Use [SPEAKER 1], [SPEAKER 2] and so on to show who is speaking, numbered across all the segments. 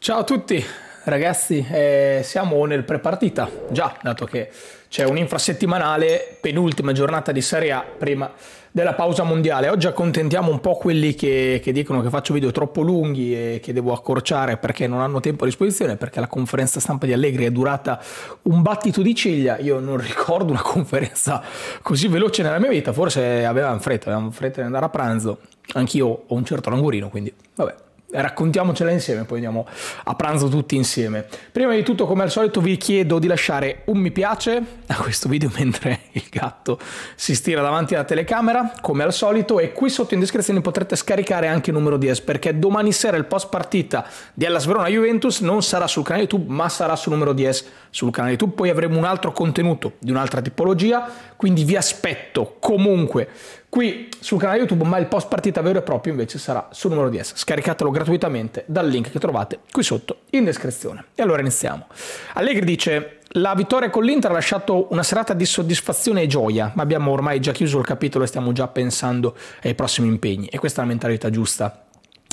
[SPEAKER 1] Ciao a tutti ragazzi, eh, siamo nel prepartita, già, dato che c'è un'infrasettimanale, penultima giornata di Serie A prima della pausa mondiale. Oggi accontentiamo un po' quelli che, che, dicono che faccio video troppo lunghi e che devo accorciare perché non hanno tempo a disposizione, perché la conferenza stampa di Allegri è durata un battito di ciglia. Io non ricordo una conferenza così veloce nella mia vita, forse avevamo fretta, avevamo fretta di andare a pranzo. Anch'io ho un certo langurino, quindi vabbè raccontiamocela insieme, poi andiamo a pranzo tutti insieme. Prima di tutto, come al solito, vi chiedo di lasciare un mi piace a questo video mentre il gatto si stira davanti alla telecamera, come al solito, e qui sotto in descrizione potrete scaricare anche il numero di 10, perché domani sera il post partita della Sverona Juventus non sarà sul canale YouTube, ma sarà sul numero di 10 sul canale YouTube. Poi avremo un altro contenuto di un'altra tipologia, quindi vi aspetto comunque qui sul canale YouTube, ma il post partita vero e proprio invece sarà sul numero di S. Scaricatelo gratuitamente dal link che trovate qui sotto in descrizione. E allora iniziamo. Allegri dice... La vittoria con l'Inter ha lasciato una serata di soddisfazione e gioia, ma abbiamo ormai già chiuso il capitolo e stiamo già pensando ai prossimi impegni. E questa è la mentalità giusta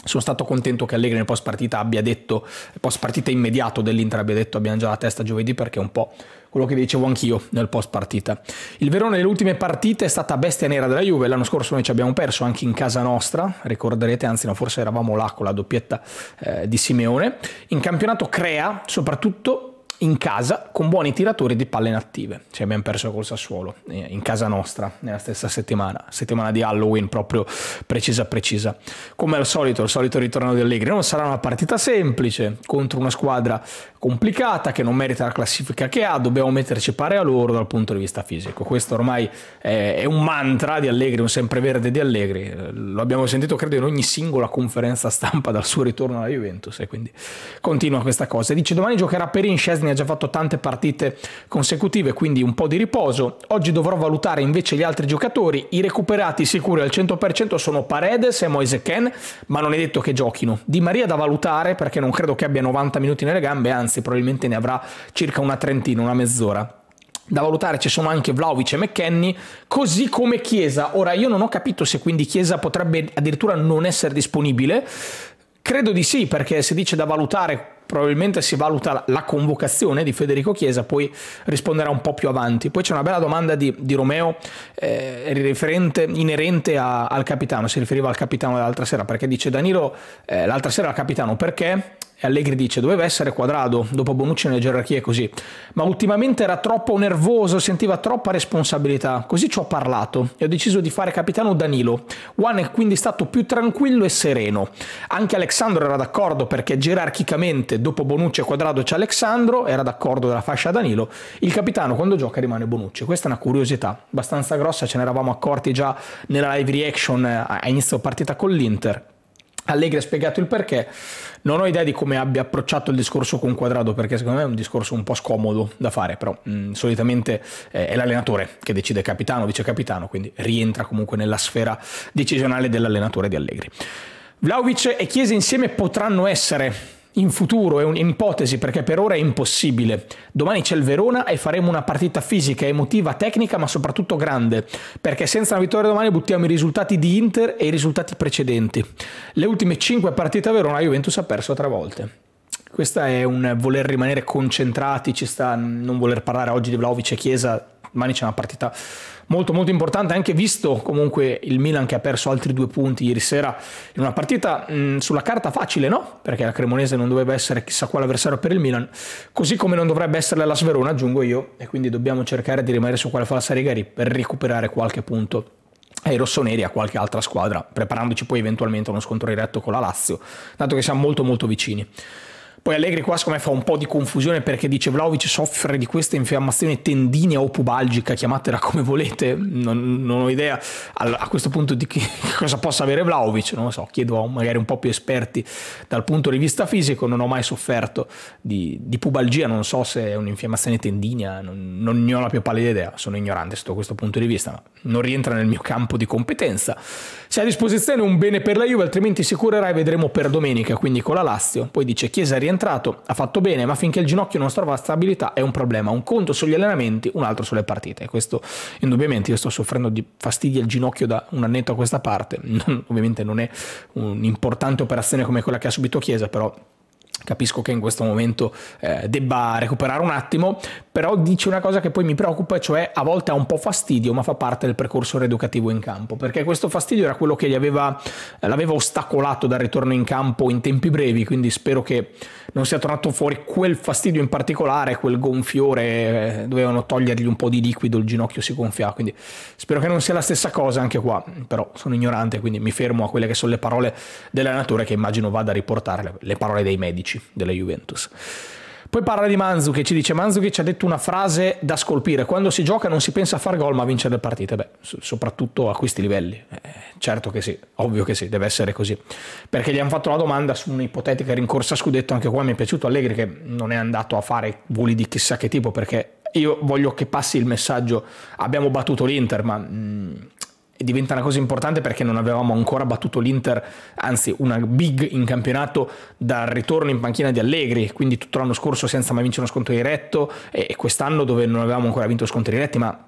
[SPEAKER 1] sono stato contento che Allegri nel post partita abbia detto, post partita immediato dell'Inter abbia detto abbiamo già la testa giovedì perché è un po' quello che vi dicevo anch'io nel post partita. Il Verona nelle ultime partite è stata bestia nera della Juve, l'anno scorso noi ci abbiamo perso anche in casa nostra, ricorderete, anzi no, forse eravamo là con la doppietta eh, di Simeone. In campionato crea soprattutto in casa con buoni tiratori di palle inattive. Ci abbiamo perso col Sassuolo eh, in casa nostra nella stessa settimana, settimana di Halloween proprio precisa precisa. Come al solito, il solito ritorno di Allegri non sarà una partita semplice contro una squadra complicata che non merita la classifica che ha, dobbiamo metterci pari a loro dal punto di vista fisico. Questo ormai è, un mantra di Allegri, un sempreverde di Allegri. Lo abbiamo sentito credo in ogni singola conferenza stampa dal suo ritorno alla Juventus e quindi continua questa cosa. Dice domani giocherà per Incesni Chesney ha già fatto tante partite consecutive, quindi un po' di riposo. Oggi dovrò valutare invece gli altri giocatori. I recuperati sicuri al 100% sono Paredes e Moise Ken, ma non è detto che giochino. Di Maria da valutare perché non credo che abbia 90 minuti nelle gambe, anzi probabilmente ne avrà circa una trentina, una mezz'ora. Da valutare ci sono anche Vlaovic e McKenny, così come Chiesa. Ora io non ho capito se quindi Chiesa potrebbe addirittura non essere disponibile. Credo di sì, perché se dice da valutare probabilmente si valuta la convocazione di Federico Chiesa, poi risponderà un po' più avanti. Poi c'è una bella domanda di, di Romeo eh, inerente a, al capitano, si riferiva al capitano dell'altra sera, perché dice Danilo eh, l'altra sera al capitano perché e Allegri dice doveva essere quadrato dopo Bonucci nelle gerarchie così, ma ultimamente era troppo nervoso, sentiva troppa responsabilità, così ci ho parlato e ho deciso di fare capitano Danilo. Juan è quindi stato più tranquillo e sereno. Anche Alessandro era d'accordo perché gerarchicamente dopo Bonucci e quadrado c'è Alessandro, era d'accordo della fascia Danilo, il capitano quando gioca rimane Bonucci. Questa è una curiosità abbastanza grossa, ce ne eravamo accorti già nella live reaction eh, a inizio partita con l'Inter Allegri ha spiegato il perché, non ho idea di come abbia approcciato il discorso con Quadrado perché secondo me è un discorso un po' scomodo da fare, però mh, mm, solitamente eh, è l'allenatore che decide capitano, vice capitano, quindi rientra comunque nella sfera decisionale dell'allenatore di Allegri. Vlaovic e Chiesa insieme potranno essere in futuro, è un'ipotesi perché per ora è impossibile. Domani c'è il Verona e faremo una partita fisica, emotiva, tecnica, ma soprattutto grande, perché senza una vittoria domani buttiamo i risultati di Inter e i risultati precedenti. Le ultime 5 partite a Verona Juventus ha perso tre volte. Questo è un voler rimanere concentrati, ci sta non voler parlare oggi di Vlaovic e Chiesa, domani c'è una partita molto molto importante anche visto comunque il Milan che ha perso altri due punti ieri sera in una partita mh, sulla carta facile no? perché la Cremonese non dovrebbe essere chissà quale avversario per il Milan così come non dovrebbe essere la Sverona aggiungo io e quindi dobbiamo cercare di rimanere su quella falsa riga per recuperare qualche punto ai rossoneri a qualche altra squadra preparandoci poi eventualmente a uno scontro diretto con la Lazio dato che siamo molto molto vicini poi Allegri qua secondo me fa un po' di confusione perché dice Vlaovic soffre di questa infiammazione tendinea o pubalgica, chiamatela come volete, non, non ho idea a, a questo punto di che cosa possa avere Vlaovic, non lo so, chiedo a magari un po' più esperti dal punto di vista fisico, non ho mai sofferto di, di pubalgia, non so se è un'infiammazione tendinea, non, non ne ho la più pallida idea, sono ignorante sotto questo punto di vista, ma non rientra nel mio campo di competenza. C'è a disposizione un bene per la Juve, altrimenti si curerà e vedremo per domenica, quindi con la Lazio. Poi dice Chiesa è rientrato, ha fatto bene, ma finché il ginocchio non trova stabilità è un problema. Un conto sugli allenamenti, un altro sulle partite. E questo indubbiamente io sto soffrendo di fastidi al ginocchio da un annetto a questa parte. Non, ovviamente non è un'importante operazione come quella che ha subito Chiesa, però Capisco che in questo momento eh, debba recuperare un attimo, però dice una cosa che poi mi preoccupa, cioè a volte ha un po' fastidio, ma fa parte del percorso reeducativo in campo, perché questo fastidio era quello che l'aveva eh, ostacolato dal ritorno in campo in tempi brevi, quindi spero che non sia tornato fuori quel fastidio in particolare, quel gonfiore, eh, dovevano togliergli un po' di liquido, il ginocchio si gonfiava, quindi spero che non sia la stessa cosa anche qua, però sono ignorante, quindi mi fermo a quelle che sono le parole dell'allenatore che immagino vada a riportare le parole dei medici. 11 della Juventus. Poi parla di Manzukic, ci dice ci ha detto una frase da scolpire, quando si gioca non si pensa a far gol ma a vincere le partite, beh, soprattutto a questi livelli, eh, certo che sì, ovvio che sì, deve essere così, perché gli hanno fatto la domanda su un'ipotetica rincorsa scudetto, anche qua mi è piaciuto Allegri che non è andato a fare voli di chissà che tipo, perché io voglio che passi il messaggio, abbiamo battuto l'Inter, ma... Mh, mm, diventa una cosa importante perché non avevamo ancora battuto l'Inter, anzi una big in campionato dal ritorno in panchina di Allegri, quindi tutto l'anno scorso senza mai vincere uno scontro diretto e quest'anno dove non avevamo ancora vinto scontri diretti, ma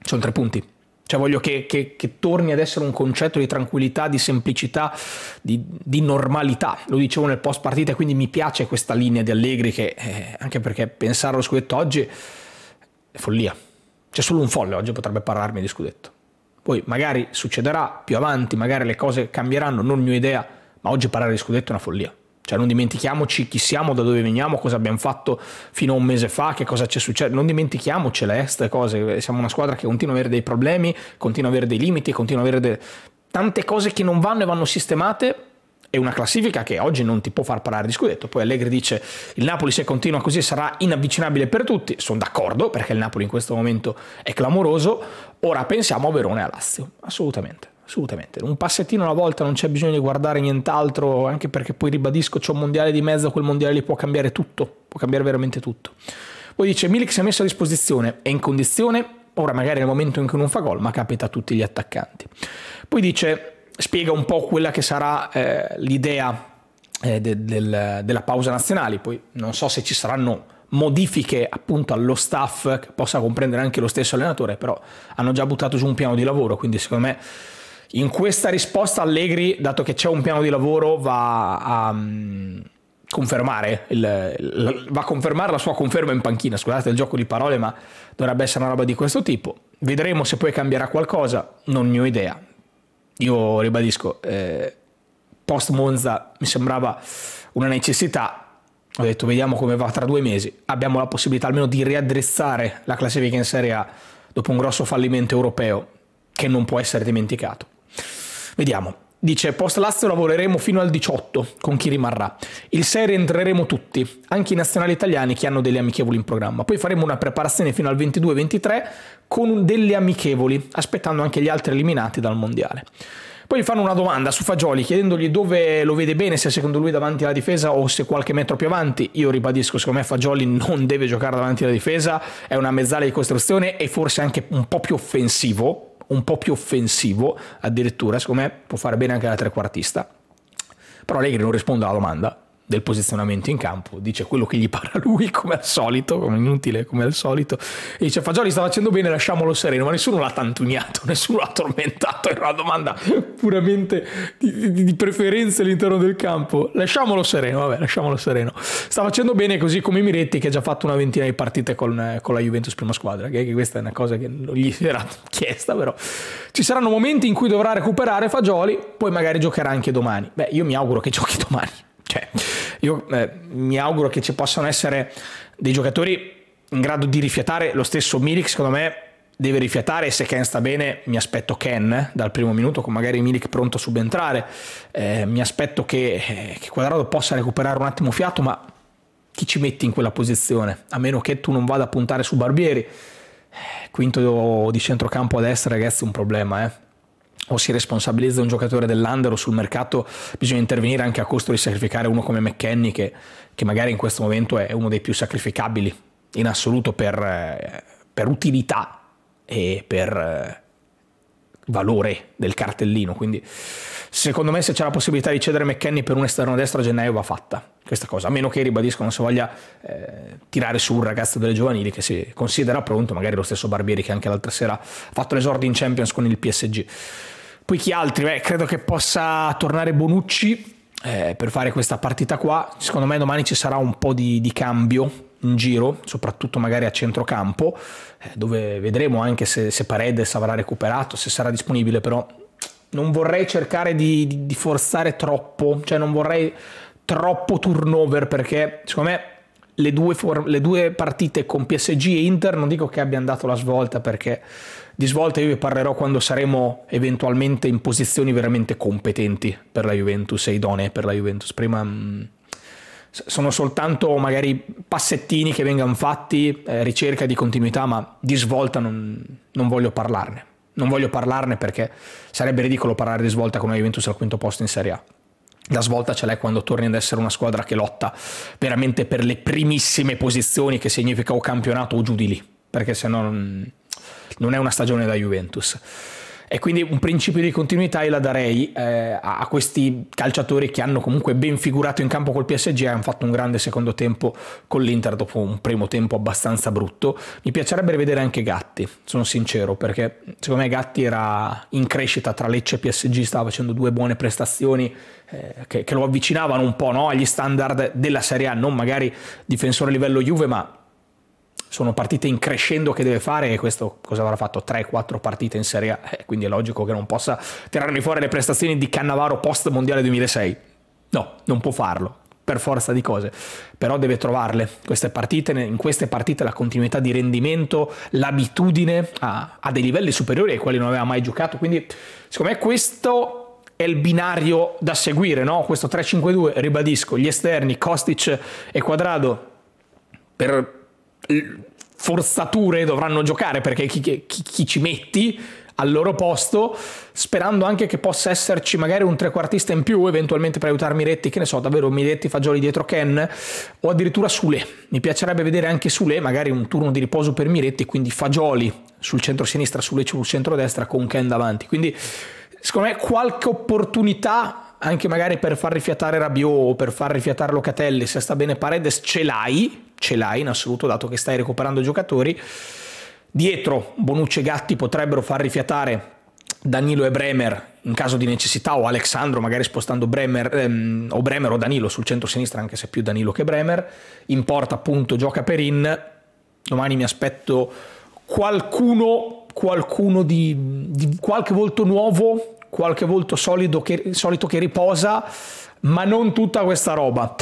[SPEAKER 1] sono tre punti. Cioè voglio che, che, che torni ad essere un concetto di tranquillità, di semplicità, di, di normalità. Lo dicevo nel post partita, quindi mi piace questa linea di Allegri che, eh, anche perché pensare allo scudetto oggi è follia. C'è solo un folle oggi potrebbe parlarmi di scudetto. Poi magari succederà più avanti, magari le cose cambieranno, non ne ho idea, ma oggi parlare di scudetto è una follia. Cioè non dimentichiamoci chi siamo, da dove veniamo, cosa abbiamo fatto fino a un mese fa, che cosa ci è successo. Non dimentichiamocele queste eh, cose. Siamo una squadra che continua ad avere dei problemi, continua ad avere dei limiti, continua ad avere de... tante cose che non vanno e vanno sistemate è una classifica che oggi non ti può far parlare di scudetto. Poi Allegri dice il Napoli se continua così sarà inavvicinabile per tutti. Sono d'accordo perché il Napoli in questo momento è clamoroso. Ora pensiamo a Verona e a Lazio. Assolutamente, assolutamente. Un passettino alla volta non c'è bisogno di guardare nient'altro, anche perché poi ribadisco c'è un mondiale di mezzo, quel mondiale lì può cambiare tutto, può cambiare veramente tutto. Poi dice Milik si è messo a disposizione, è in condizione, ora magari nel momento in cui non fa gol, ma capita a tutti gli attaccanti. Poi dice spiega un po' quella che sarà eh, l'idea eh, de- del, della pausa nazionale. Poi non so se ci saranno modifiche appunto allo staff che possa comprendere anche lo stesso allenatore, però hanno già buttato giù un piano di lavoro, quindi secondo me in questa risposta Allegri, dato che c'è un piano di lavoro, va a um, confermare, il, il, va a confermare la sua conferma in panchina, scusate il gioco di parole, ma dovrebbe essere una roba di questo tipo. Vedremo se poi cambierà qualcosa, non ne ho idea io ribadisco, eh, post Monza mi sembrava una necessità, ho detto vediamo come va tra due mesi, abbiamo la possibilità almeno di riaddrizzare la classifica in Serie A dopo un grosso fallimento europeo che non può essere dimenticato. Vediamo, Dice, post Lazio lavoreremo fino al 18 con chi rimarrà. Il 6 rientreremo tutti, anche i nazionali italiani che hanno delle amichevoli in programma. Poi faremo una preparazione fino al 22-23 con delle amichevoli, aspettando anche gli altri eliminati dal mondiale. Poi gli fanno una domanda su Fagioli chiedendogli dove lo vede bene, se secondo lui davanti alla difesa o se qualche metro più avanti. Io ribadisco, secondo me Fagioli non deve giocare davanti alla difesa, è una mezzala di costruzione e forse anche un po' più offensivo, un po' più offensivo addirittura, secondo me può fare bene anche da trequartista. Però Allegri non risponde alla domanda, del posizionamento in campo, dice quello che gli parla lui come al solito, come inutile come al solito, e dice Fagioli sta facendo bene, lasciamolo sereno, ma nessuno l'ha tantuniato, nessuno l'ha tormentato, era una domanda puramente di, di, di preferenza all'interno del campo, lasciamolo sereno, vabbè, lasciamolo sereno, sta facendo bene così come Miretti che ha già fatto una ventina di partite con, con la Juventus prima squadra, che, che questa è una cosa che non gli era chiesta, però ci saranno momenti in cui dovrà recuperare Fagioli, poi magari giocherà anche domani, beh io mi auguro che giochi domani, cioè... Io eh, mi auguro che ci possano essere dei giocatori in grado di rifiatare. Lo stesso Milik, secondo me, deve rifiatare. e Se Ken sta bene, mi aspetto Ken eh, dal primo minuto, con magari Milik pronto a subentrare. Eh, mi aspetto che, eh, che Quadrado possa recuperare un attimo fiato, ma chi ci metti in quella posizione? A meno che tu non vada a puntare su Barbieri. Eh, quinto di centrocampo a destra, ragazzi, è un problema, eh o si responsabilizza un giocatore dell'under o sul mercato bisogna intervenire anche a costo di sacrificare uno come McKenny che, che, magari in questo momento è uno dei più sacrificabili in assoluto per, eh, per utilità e per eh, valore del cartellino. Quindi, secondo me, se c'è la possibilità di cedere McKenny per un esterno destro a gennaio, va fatta questa cosa. A meno che ribadiscono non si voglia eh, tirare su un ragazzo delle giovanili che si considera pronto, magari lo stesso Barbieri che anche l'altra sera ha fatto l'esordio in Champions con il PSG. Poi chi altri? Beh, credo che possa tornare Bonucci eh, per fare questa partita qua. Secondo me domani ci sarà un po' di, di cambio in giro, soprattutto magari a centrocampo, eh, dove vedremo anche se, se Paredes avrà recuperato, se sarà disponibile, però non vorrei cercare di, di, di forzare troppo, cioè non vorrei troppo turnover perché secondo me le due, le due, partite con PSG e Inter non dico che abbiano dato la svolta perché di svolta io vi parlerò quando saremo eventualmente in posizioni veramente competenti per la Juventus e idonee per la Juventus prima mm, sono soltanto magari passettini che vengano fatti, eh, ricerca di continuità, ma di svolta non, non, voglio parlarne. Non voglio parlarne perché sarebbe ridicolo parlare di svolta con una Juventus al quinto posto in Serie A. La svolta ce l'hai quando torni ad essere una squadra che lotta veramente per le primissime posizioni, che significa o campionato o giù di lì, perché se no non è una stagione da Juventus. E quindi un principio di continuità io la darei eh, a questi calciatori che hanno comunque ben figurato in campo col PSG e hanno fatto un grande secondo tempo con l'Inter dopo un primo tempo abbastanza brutto. Mi piacerebbe rivedere anche Gatti, sono sincero, perché secondo me Gatti era in crescita tra Lecce e PSG, stava facendo due buone prestazioni eh, che, che, lo avvicinavano un po' no? agli standard della Serie A, non magari difensore a livello Juve, ma sono partite in crescendo che deve fare e questo cosa avrà fatto? 3-4 partite in Serie A, eh, quindi è logico che non possa tirarmi fuori le prestazioni di Cannavaro post mondiale 2006. No, non può farlo, per forza di cose, però deve trovarle queste partite, in queste partite la continuità di rendimento, l'abitudine a, a, dei livelli superiori ai quali non aveva mai giocato, quindi secondo me questo è il binario da seguire, no? questo 3-5-2, ribadisco, gli esterni, Kostic e Quadrado per forzature dovranno giocare perché chi, chi, chi, ci metti al loro posto, sperando anche che possa esserci magari un trequartista in più, eventualmente per aiutare Miretti, che ne so, davvero Miretti fagioli dietro Ken, o addirittura Sule. Mi piacerebbe vedere anche Sule, magari un turno di riposo per Miretti, quindi fagioli sul centro-sinistra, Sule sul centro-destra con Ken davanti. Quindi secondo me qualche opportunità anche magari per far rifiatare Rabiot o per far rifiatare Locatelli, se sta bene Paredes ce l'hai, ce l'hai in assoluto dato che stai recuperando i giocatori. Dietro Bonucci e Gatti potrebbero far rifiatare Danilo e Bremer in caso di necessità o Alexandro magari spostando Bremer ehm, o Bremer o Danilo sul centro-sinistra anche se più Danilo che Bremer. In porta appunto gioca Perin. Domani mi aspetto qualcuno, qualcuno di, di qualche volto nuovo qualche volto solido che, solito che riposa, ma non tutta questa roba.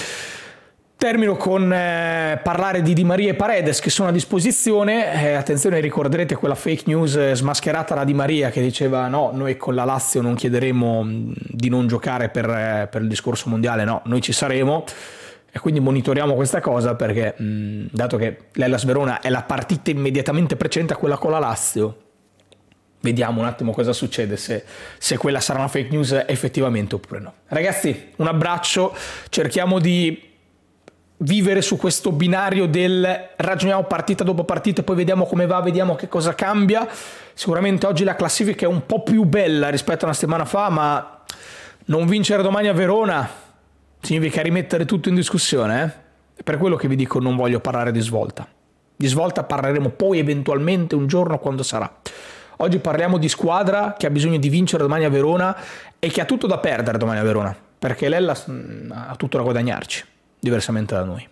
[SPEAKER 1] Termino con eh, parlare di Di Maria e Paredes che sono a disposizione. Eh, attenzione, ricorderete quella fake news eh, smascherata da Di Maria che diceva: No, noi con la Lazio non chiederemo mm, di non giocare per, eh, per il discorso mondiale, no, noi ci saremo. E quindi monitoriamo questa cosa perché, mh, mm, dato che l'Ellas Verona è la partita immediatamente precedente a quella con la Lazio, vediamo un attimo cosa succede, se, se, quella sarà una fake news effettivamente oppure no. Ragazzi, un abbraccio, cerchiamo di vivere su questo binario del ragioniamo partita dopo partita, e poi vediamo come va, vediamo che cosa cambia. Sicuramente oggi la classifica è un po' più bella rispetto a una settimana fa, ma non vincere domani a Verona significa rimettere tutto in discussione. Eh? È per quello che vi dico non voglio parlare di svolta. Di svolta parleremo poi eventualmente un giorno quando sarà. Oggi parliamo di squadra che ha bisogno di vincere domani a Verona e che ha tutto da perdere domani a Verona, perché Lella mm, ha tutto da guadagnarci, diversamente da noi.